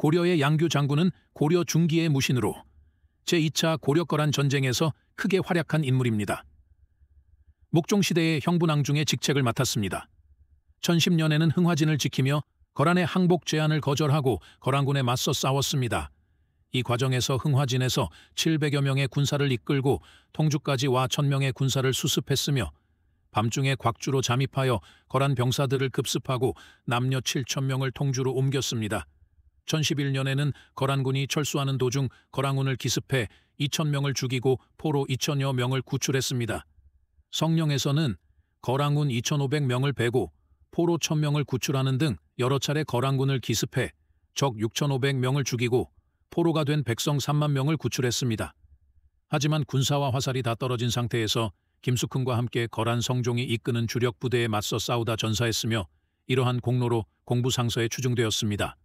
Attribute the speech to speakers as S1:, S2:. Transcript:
S1: 고려의 양규 장군은 고려 중기의 무신으로 제2차 고려거란 전쟁에서 크게 활약한 인물입니다. 목종시대의 형분왕중의 직책을 맡았습니다. 1010년에는 흥화진을 지키며 거란의 항복 제안을 거절하고 거란군에 맞서 싸웠습니다. 이 과정에서 흥화진에서 700여 명의 군사를 이끌고 통주까지 와 1000명의 군사를 수습했으며 밤중에 곽주로 잠입하여 거란 병사들을 급습하고 남녀 7천명을 통주로 옮겼습니다. 2011년에는 거란군이 철수하는 도중 거란군을 기습해 2천명을 죽이고 포로 2천여 명을 구출했습니다. 성령에서는 거란군 2,500명을 베고 포로 1,000명을 구출하는 등 여러 차례 거란군을 기습해 적 6,500명을 죽이고 포로가 된 백성 3만 명을 구출했습니다. 하지만 군사와 화살이 다 떨어진 상태에서 김숙흥과 함께 거란 성종이 이끄는 주력 부대에 맞서 싸우다 전사했으며 이러한 공로로 공부상서에 추중되었습니다.